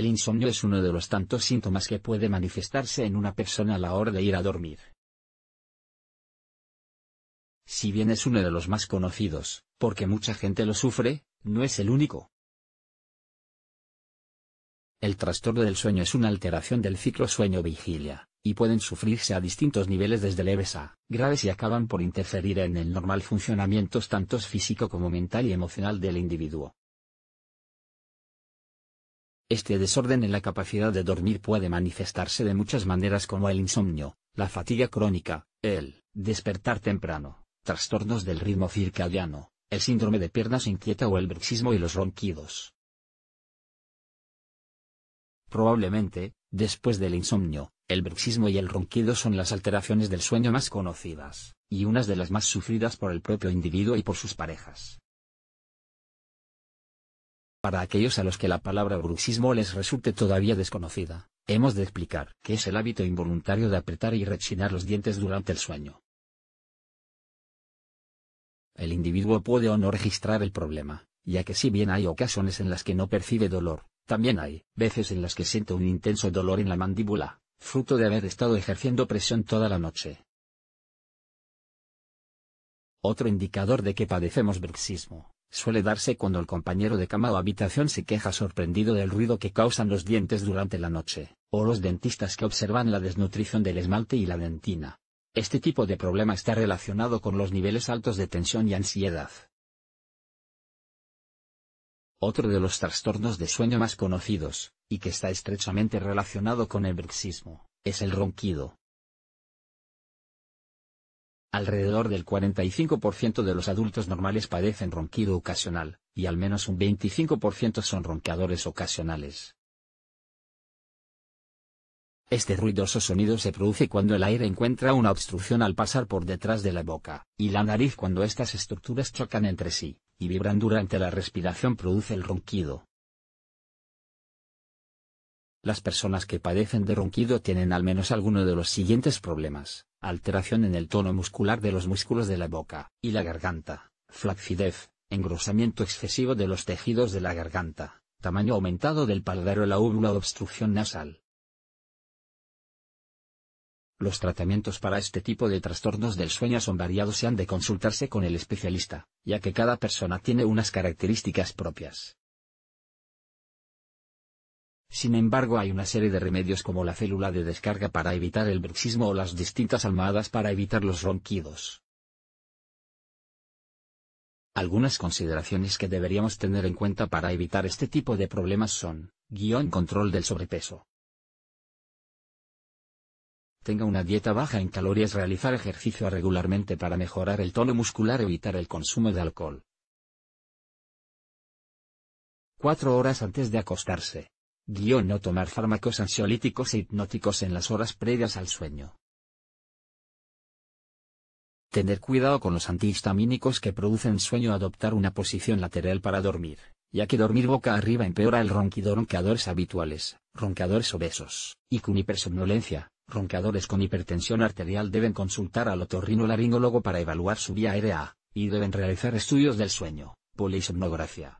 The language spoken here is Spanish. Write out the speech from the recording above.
El insomnio es uno de los tantos síntomas que puede manifestarse en una persona a la hora de ir a dormir. Si bien es uno de los más conocidos, porque mucha gente lo sufre, no es el único. El trastorno del sueño es una alteración del ciclo sueño-vigilia, y pueden sufrirse a distintos niveles desde leves a graves y acaban por interferir en el normal funcionamiento tanto físico como mental y emocional del individuo. Este desorden en la capacidad de dormir puede manifestarse de muchas maneras como el insomnio, la fatiga crónica, el despertar temprano, trastornos del ritmo circadiano, el síndrome de piernas inquieta o el bruxismo y los ronquidos. Probablemente, después del insomnio, el bruxismo y el ronquido son las alteraciones del sueño más conocidas, y unas de las más sufridas por el propio individuo y por sus parejas. Para aquellos a los que la palabra bruxismo les resulte todavía desconocida, hemos de explicar que es el hábito involuntario de apretar y rechinar los dientes durante el sueño. El individuo puede o no registrar el problema, ya que si bien hay ocasiones en las que no percibe dolor, también hay veces en las que siente un intenso dolor en la mandíbula, fruto de haber estado ejerciendo presión toda la noche. Otro indicador de que padecemos bruxismo Suele darse cuando el compañero de cama o habitación se queja sorprendido del ruido que causan los dientes durante la noche, o los dentistas que observan la desnutrición del esmalte y la dentina. Este tipo de problema está relacionado con los niveles altos de tensión y ansiedad. Otro de los trastornos de sueño más conocidos, y que está estrechamente relacionado con el bruxismo, es el ronquido. Alrededor del 45% de los adultos normales padecen ronquido ocasional, y al menos un 25% son ronqueadores ocasionales. Este ruidoso sonido se produce cuando el aire encuentra una obstrucción al pasar por detrás de la boca, y la nariz cuando estas estructuras chocan entre sí, y vibran durante la respiración produce el ronquido. Las personas que padecen de ronquido tienen al menos alguno de los siguientes problemas, alteración en el tono muscular de los músculos de la boca y la garganta, flacidez, engrosamiento excesivo de los tejidos de la garganta, tamaño aumentado del paladar o la úvula obstrucción nasal. Los tratamientos para este tipo de trastornos del sueño son variados y han de consultarse con el especialista, ya que cada persona tiene unas características propias. Sin embargo hay una serie de remedios como la célula de descarga para evitar el bruxismo o las distintas almohadas para evitar los ronquidos. Algunas consideraciones que deberíamos tener en cuenta para evitar este tipo de problemas son, guión control del sobrepeso. Tenga una dieta baja en calorías, realizar ejercicio regularmente para mejorar el tono muscular, evitar el consumo de alcohol. Cuatro horas antes de acostarse. Guión no tomar fármacos ansiolíticos e hipnóticos en las horas previas al sueño. Tener cuidado con los antihistamínicos que producen sueño adoptar una posición lateral para dormir, ya que dormir boca arriba empeora el ronquido roncadores habituales, roncadores obesos, y con hipersomnolencia, roncadores con hipertensión arterial deben consultar al otorrinolaringólogo para evaluar su vía aérea, y deben realizar estudios del sueño, polisomnografía,